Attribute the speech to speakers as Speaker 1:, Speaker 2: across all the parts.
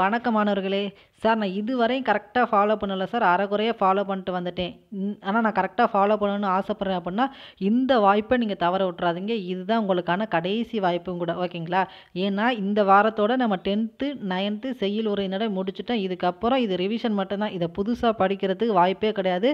Speaker 1: வணக்கமானவர்களே sir நான் இதுவரையும் கரெக்டாக ஃபாலோ பண்ணலை சார் அறகுறையாக ஃபாலோ பண்ணிட்டு வந்துட்டேன் ஆனால் நான் கரெக்டாக ஃபாலோ பண்ணணும்னு ஆசைப்பட்றேன் அப்படின்னா இந்த வாய்ப்பை நீங்கள் தவற விட்றாதீங்க இதுதான் உங்களுக்கான கடைசி வாய்ப்பும் கூட ஓகேங்களா ஏன்னா இந்த வாரத்தோட நம்ம டென்த்து நைன்த்து செய்யுள் உரையினரை முடிச்சுட்டோம் இதுக்கப்புறம் இது ரிவிஷன் மட்டும்தான் இதை புதுசாக படிக்கிறதுக்கு வாய்ப்பே கிடையாது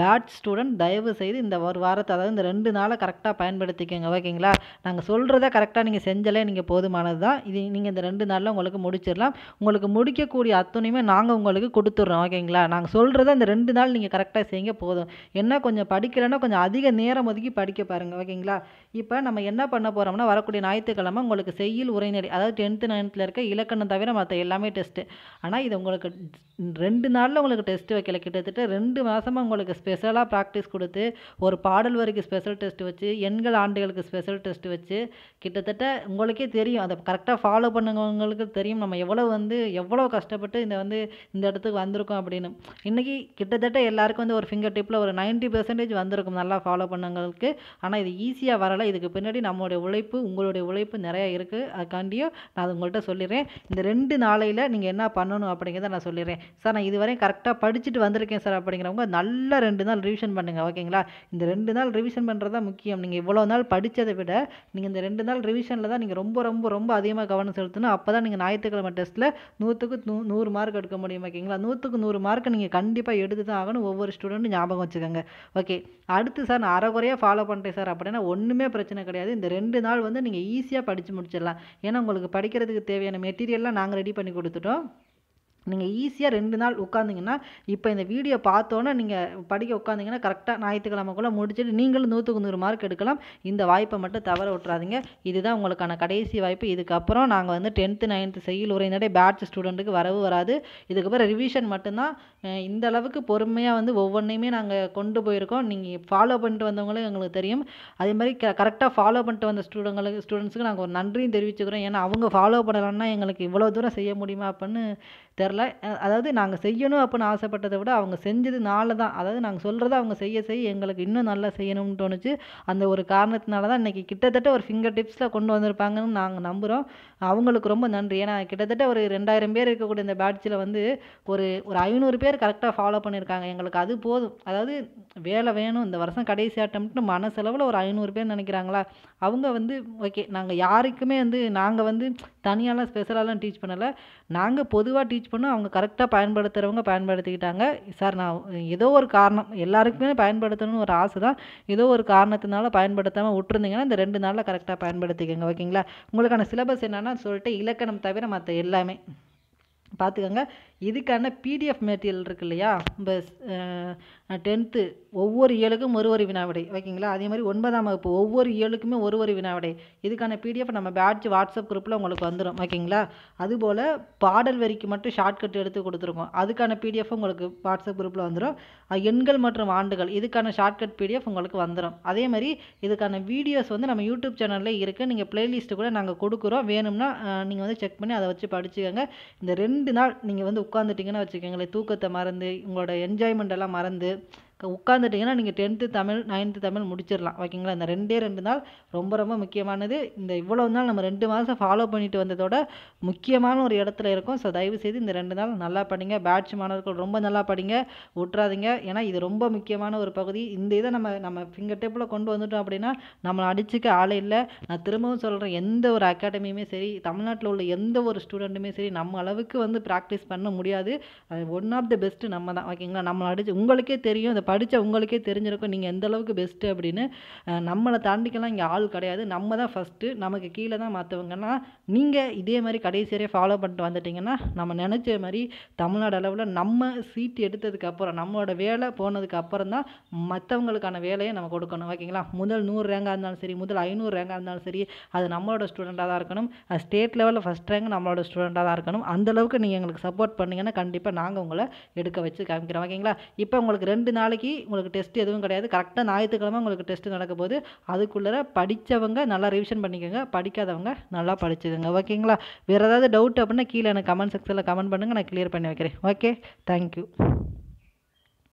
Speaker 1: பேட் ஸ்டூடெண்ட் தயவு செய்து இந்த ஒரு வாரத்தை அதாவது இந்த ரெண்டு நாளை கரெக்டாக பயன்படுத்திக்கோங்க ஓகேங்களா நாங்கள் சொல்கிறத கரெக்டாக நீங்கள் செஞ்சாலே நீங்கள் போதுமானது தான் இது நீங்கள் இந்த ரெண்டு நாளில் உங்களுக்கு முடிச்சிடலாம் உங்களுக்கு உங்களுக்கு முடிக்கக்கூடிய அத்துணையுமே நாங்கள் உங்களுக்கு கொடுத்துட்றோம் ஓகேங்களா நாங்கள் சொல்கிறத அந்த ரெண்டு நாள் நீங்கள் கரெக்டாக செய்யுங்க போதும் என்ன கொஞ்சம் படிக்கலைன்னா கொஞ்சம் அதிக நேரம் ஒதுக்கி படிக்க பாருங்கள் ஓகேங்களா இப்போ நம்ம என்ன பண்ண போகிறோம்னா வரக்கூடிய ஞாயிற்றுக்கிழமை உங்களுக்கு செய்யில் உரைநடை அதாவது டென்த்து நைன்த்தில் இருக்க இலக்கணம் தவிர மற்ற எல்லாமே டெஸ்ட்டு ஆனால் இது உங்களுக்கு ரெண்டு நாளில் உங்களுக்கு டெஸ்ட்டு வைக்கல கிட்டத்தட்ட ரெண்டு மாதமாக உங்களுக்கு ஸ்பெஷலாக ப்ராக்டிஸ் கொடுத்து ஒரு பாடல் வரைக்கும் ஸ்பெஷல் டெஸ்ட் வச்சு எண்கள் ஆண்டுகளுக்கு ஸ்பெஷல் டெஸ்ட் வச்சு கிட்டத்தட்ட உங்களுக்கே தெரியும் அதை கரெக்டாக ஃபாலோ பண்ணுங்கவங்களுக்கு தெரியும் நம்ம எவ்வளோ வந்து எவ்வளோ கஷ்டப்பட்டு இந்த வந்து இந்த இடத்துக்கு வந்திருக்கோம் அப்படின்னு இன்றைக்கி கிட்டத்தட்ட எல்லாருக்கும் வந்து ஒரு ஃபிங்கர் டிப்பில் ஒரு நைன்ட்டி பர்சன்டேஜ் வந்திருக்கும் நல்லா ஃபாலோ பண்ணுங்களுக்கு ஆனால் இது ஈஸியாக வரலை இதுக்கு பின்னாடி நம்மளுடைய உழைப்பு உங்களுடைய உழைப்பு நிறையா இருக்குது அதுக்காண்டியும் நான் அது உங்கள்கிட்ட சொல்லிடுறேன் இந்த ரெண்டு நாளையில் நீங்கள் என்ன பண்ணணும் அப்படிங்கிறத நான் சொல்லிடுறேன் சார் நான் இதுவரையும் கரெக்டாக படிச்சுட்டு வந்திருக்கேன் சார் அப்படிங்கிறவங்க நல்ல ரெண்டு நாள் ரிவிஷன் பண்ணுங்கள் ஓகேங்களா இந்த ரெண்டு நாள் ரிவிஷன் பண்ணுறது தான் முக்கியம் நீங்கள் இவ்வளோ நாள் படித்ததை விட நீங்கள் இந்த ரெண்டு நாள் ரிவிஷனில் தான் நீங்கள் ரொம்ப ரொம்ப ரொம்ப அதிகமாக கவனம் செலுத்தணும் அப்போ தான் நீங்கள் ஞாயிற்றுக்கிழமை டெஸ்ட்டில் நூற்றுக்கு நூ நூறு மார்க் எடுக்க முடியும் ஓகேங்களா நூற்றுக்கு நூறு மார்க் நீங்கள் கண்டிப்பாக எடுத்து தான் ஆகணும் ஒவ்வொரு ஸ்டூடெண்ட்டும் ஞாபகம் வச்சுக்கோங்க ஓகே அடுத்து சார் நான் அரைகுறையாக ஃபாலோ பண்ணுறேன் சார் அப்படின்னா ஒன்றுமே பிரச்சனை கிடையாது இந்த ரெண்டு நாள் வந்து நீங்கள் ஈஸியாக படித்து முடிச்சிடலாம் ஏன்னா உங்களுக்கு படிக்கிறதுக்கு தேவையான மெட்டீரியல்லாம் நாங்கள் ரெடி பண்ணி கொடுத்துட்டோம் நீங்கள் ஈஸியாக ரெண்டு நாள் உட்காந்திங்கன்னா இப்போ இந்த வீடியோ பார்த்தோன்னே நீங்கள் படிக்க உட்காந்திங்கன்னா கரெக்டாக ஞாயிற்றுக்கிழமைக்குள்ளே முடிச்சுட்டு நீங்களும் நூற்றுக்கு நூறு மார்க் எடுக்கலாம் இந்த வாய்ப்பை மட்டும் தவற விட்றாதீங்க இதுதான் உங்களுக்கான கடைசி வாய்ப்பு இதுக்கப்புறம் நாங்கள் வந்து டென்த்து நைன்த்து செய்யுள் உரையினடே பேட்ச் ஸ்டூடெண்ட்டுக்கு வரவு வராது இதுக்கப்புறம் ரிவிஷன் மட்டும்தான் இந்த அளவுக்கு பொறுமையாக வந்து ஒவ்வொன்றையுமே நாங்கள் கொண்டு போயிருக்கோம் நீங்கள் ஃபாலோ பண்ணிட்டு வந்தவங்களும் எங்களுக்கு தெரியும் அதே மாதிரி க கரெக்டாக ஃபாலோ பண்ணிட்டு வந்த ஸ்டூடெண்ட்களுக்கு ஸ்டூடெண்ட்ஸுக்கு நாங்கள் ஒரு நன்றியும் தெரிவிச்சுக்கிறோம் ஏன்னா அவங்க ஃபாலோ பண்ணலன்னா எங்களுக்கு இவ்வளோ தூரம் செய்ய முடியுமா அப்படின்னு தெரியல தெரில அதாவது நாங்கள் செய்யணும் அப்படின்னு ஆசைப்பட்டதை விட அவங்க செஞ்சதுனால தான் அதாவது நாங்கள் சொல்கிறத அவங்க செய்ய செய்ய எங்களுக்கு இன்னும் நல்லா செய்யணும்னு தோணுச்சு அந்த ஒரு காரணத்தினால தான் இன்றைக்கி கிட்டத்தட்ட ஒரு ஃபிங்கர் டிப்ஸில் கொண்டு வந்திருப்பாங்கன்னு நாங்கள் நம்புகிறோம் அவங்களுக்கு ரொம்ப நன்றி ஏன்னா கிட்டத்தட்ட ஒரு ரெண்டாயிரம் பேர் இருக்கக்கூடிய இந்த பேட்சில் வந்து ஒரு ஒரு ஐநூறு பேர் கரெக்டாக ஃபாலோ பண்ணியிருக்காங்க எங்களுக்கு அது போதும் அதாவது வேலை வேணும் இந்த வருஷம் கடைசி ஆட்டம்னு மனசெலவில் ஒரு ஐநூறு பேர் நினைக்கிறாங்களா அவங்க வந்து ஓகே நாங்கள் யாருக்குமே வந்து நாங்கள் வந்து தனியாலாம் ஸ்பெஷலாலாம் டீச் பண்ணலை நாங்கள் பொதுவாக டீச் பண்ண ஒன்று அவங்க கரெக்டாக பயன்படுத்துகிறவங்க பயன்படுத்திக்கிட்டாங்க சார் நான் ஏதோ ஒரு காரணம் எல்லாருக்குமே பயன்படுத்தணும்னு ஒரு ஆசை தான் ஏதோ ஒரு காரணத்தினால பயன்படுத்தாமல் விட்டுருந்தீங்கன்னா இந்த ரெண்டு நாளில் கரெக்டாக பயன்படுத்திக்கோங்க ஓகேங்களா உங்களுக்கான சிலபஸ் என்னென்னா சொல்லிட்டு இலக்கணம் தவிர மற்ற எல்லாமே பார்த்துக்கோங்க இதுக்கான பிடிஎஃப் மெட்டீரியல் இருக்கு இல்லையா இந்த டென்த்து ஒவ்வொரு ஏழுக்கும் ஒரு ஒரு வினாவிடை ஓகேங்களா அதே மாதிரி ஒன்பதாம் வகுப்பு ஒவ்வொரு ஏழுக்குமே ஒரு ஒரு வினாவிடை இதுக்கான பிடிஎஃப் நம்ம பேட்ச் வாட்ஸ்அப் குரூப்பில் உங்களுக்கு வந்துடும் ஓகேங்களா அதுபோல் பாடல் வரிக்கு மட்டும் ஷார்ட்கட் எடுத்து கொடுத்துருக்கோம் அதுக்கான பிடிஎஃப் உங்களுக்கு வாட்ஸ்அப் குரூப்பில் வந்துடும் எண்கள் மற்றும் ஆண்டுகள் இதுக்கான ஷார்ட்கட் பிடிஎஃப் உங்களுக்கு வந்துடும் அதே மாதிரி இதுக்கான வீடியோஸ் வந்து நம்ம யூடியூப் சேனலில் இருக்குது நீங்கள் ப்ளேலிஸ்ட்டு கூட நாங்கள் கொடுக்குறோம் வேணும்னா நீங்கள் வந்து செக் பண்ணி அதை வச்சு படிச்சுக்கோங்க இந்த ரெண்டு ரெண்டு நாள் நீங்கள் வந்து உட்காந்துட்டிங்கன்னு வச்சுக்கோங்களேன் தூக்கத்தை மறந்து உங்களோட எல்லாம் மறந்து உட்காந்துட்டிங்கன்னா நீங்கள் டென்த்து தமிழ் நைன்த்து தமிழ் முடிச்சிடலாம் ஓகேங்களா இந்த ரெண்டே ரெண்டு நாள் ரொம்ப ரொம்ப முக்கியமானது இந்த இவ்வளோ நாள் நம்ம ரெண்டு மாதம் ஃபாலோ பண்ணிட்டு வந்ததோட முக்கியமான ஒரு இடத்துல இருக்கும் ஸோ தயவு செய்து இந்த ரெண்டு நாள் நல்லா படிங்க பேட்ச் மாணவர்கள் ரொம்ப நல்லா படிங்க விட்றாதீங்க ஏன்னா இது ரொம்ப முக்கியமான ஒரு பகுதி இந்த இதை நம்ம நம்ம ஃபிங்கர் டேப்பில் கொண்டு வந்துட்டோம் அப்படின்னா நம்மளை அடிச்சுக்க ஆளே இல்லை நான் திரும்பவும் சொல்கிறேன் எந்த ஒரு அகாடமியுமே சரி தமிழ்நாட்டில் உள்ள எந்த ஒரு ஸ்டூடெண்ட்டுமே சரி நம்ம அளவுக்கு வந்து ப்ராக்டிஸ் பண்ண முடியாது ஒன் ஆஃப் த பெஸ்ட்டு நம்ம தான் ஓகேங்களா நம்மளை அடிச்சு உங்களுக்கே தெரியும் இந்த படித்த உங்களுக்கே தெரிஞ்சிருக்கும் நீங்கள் எந்த அளவுக்கு பெஸ்ட்டு அப்படின்னு நம்மளை தாண்டிக்கெல்லாம் இங்கே ஆள் கிடையாது நம்ம தான் ஃபஸ்ட்டு நமக்கு கீழே தான் மாற்றவங்கன்னா நீங்கள் இதே மாதிரி கடைசியரே ஃபாலோ பண்ணிட்டு வந்துட்டிங்கன்னா நம்ம நினச்ச மாதிரி தமிழ்நாடு அளவில் நம்ம சீட்டு எடுத்ததுக்கப்புறம் நம்மளோட வேலை போனதுக்கு அப்புறம் தான் மற்றவங்களுக்கான வேலையை நம்ம கொடுக்கணும் ஓகேங்களா முதல் நூறு ரேங்காக இருந்தாலும் சரி முதல் ஐநூறு ரேங்காக இருந்தாலும் சரி அது நம்மளோட ஸ்டூடெண்ட்டாக தான் இருக்கணும் ஸ்டேட் லெவலில் ஃபஸ்ட் ரேங்க் நம்மளோட ஸ்டூடெண்ட்டாக தான் இருக்கணும் அந்தளவுக்கு நீங்கள் எங்களுக்கு சப்போர்ட் பண்ணிங்கன்னா கண்டிப்பாக நாங்கள் உங்களை எடுக்க வச்சு காமிக்கிறோம் ஓகேங்களா இப்போ உங்களுக்கு ரெண்டு நாள் நாளைக்கு உங்களுக்கு டெஸ்ட் எதுவும் கிடையாது கரெக்டாக ஞாயிற்றுக்கிழமை உங்களுக்கு டெஸ்ட் நடக்க போது அதுக்குள்ளே படித்தவங்க நல்லா ரிவிஷன் பண்ணிக்கோங்க படிக்காதவங்க நல்லா படிச்சுக்கோங்க ஓகேங்களா வேறு ஏதாவது டவுட் அப்படின்னா கீழே எனக்கு கமெண்ட் செக்ஷனில் கமெண்ட் பண்ணுங்கள் நான் கிளியர் பண்ணி வைக்கிறேன் ஓகே தேங்க்யூ